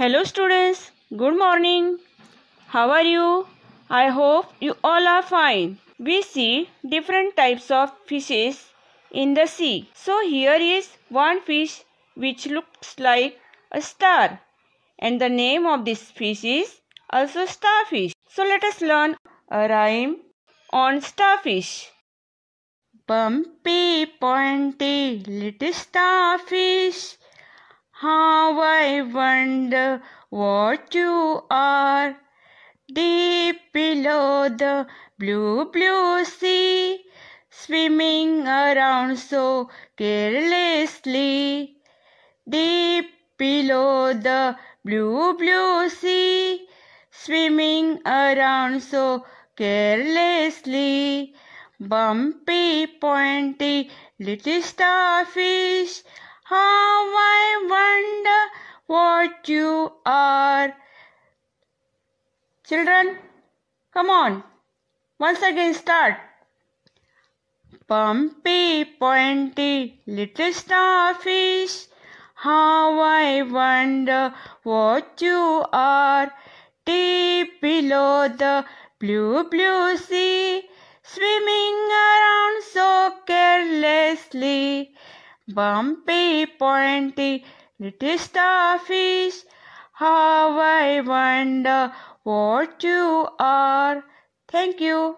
Hello students, good morning. How are you? I hope you all are fine. We see different types of fishes in the sea. So here is one fish which looks like a star and the name of this fish is also starfish. So let us learn a rhyme on starfish. Bumpy, pointy, little starfish. Now I wonder what you are. Deep below the blue, blue sea, swimming around so carelessly. Deep below the blue, blue sea, swimming around so carelessly. Bumpy, pointy, little starfish hurt you are, children come on once again start Bumpy, pointy, little starfish, how I wonder what you are. Deep below the blue, blue sea, swimming around so carelessly. Bumpy, pointy, Little starfish, how I wonder what you are. Thank you.